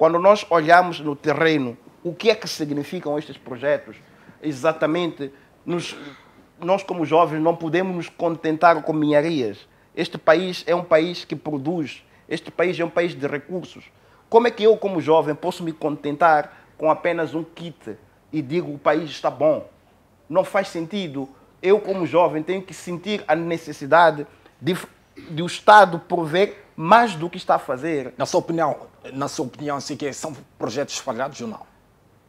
Quando nós olhamos no terreno o que é que significam estes projetos, exatamente, nos, nós como jovens não podemos nos contentar com minharias. Este país é um país que produz, este país é um país de recursos. Como é que eu, como jovem, posso me contentar com apenas um kit e digo o país está bom? Não faz sentido. Eu, como jovem, tenho que sentir a necessidade de, de o Estado prover mais do que está a fazer. Na sua opinião, na sua opinião, assim, que é, são projetos falhados ou não?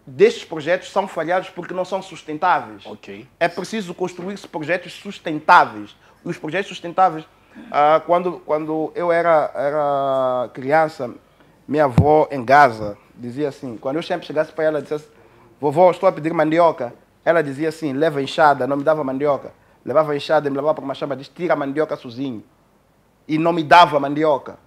Destes projetos são falhados porque não são sustentáveis. Ok. É preciso construir-se projetos sustentáveis. E os projetos sustentáveis, ah, quando, quando eu era, era criança, minha avó em Gaza dizia assim, quando eu sempre chegasse para ela e dissesse, vovó, estou a pedir mandioca, ela dizia assim, leva enxada, não me dava mandioca. Levava enxada, e me levava para uma chama, diz, tira a mandioca sozinho e não me dava mandioca.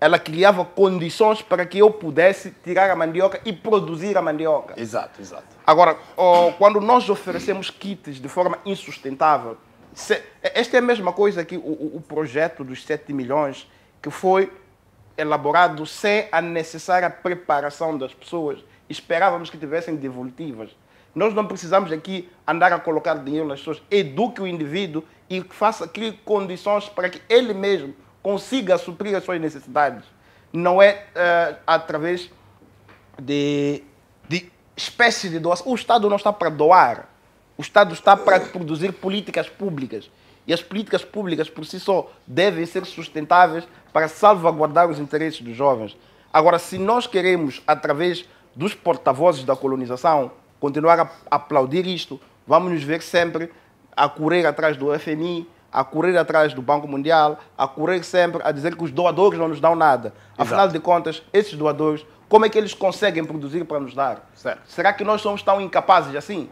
Ela criava condições para que eu pudesse tirar a mandioca e produzir a mandioca. Exato, exato. Agora, oh, quando nós oferecemos kits de forma insustentável, se, é, esta é a mesma coisa que o, o, projeto dos 7 milhões, que foi elaborado sem a necessária preparação das pessoas. Esperávamos que tivessem devolutivas. Nós não precisamos aqui andar a colocar dinheiro nas pessoas. Eduque o indivíduo e faça, crie condições para que ele mesmo consiga suprir as suas necessidades. Não é uh, através de, de espécies de doação. O Estado não está para doar. O Estado está para produzir políticas públicas. E as políticas públicas, por si só, devem ser sustentáveis para salvaguardar os interesses dos jovens. Agora, se nós queremos, através dos porta-vozes da colonização, continuar a aplaudir isto. Vamos nos ver sempre a correr atrás do FMI, a correr atrás do Banco Mundial, a correr sempre a dizer que os doadores não nos dão nada. Exato. Afinal de contas, esses doadores, como é que eles conseguem produzir para nos dar? Certo. Será que nós somos tão incapazes assim?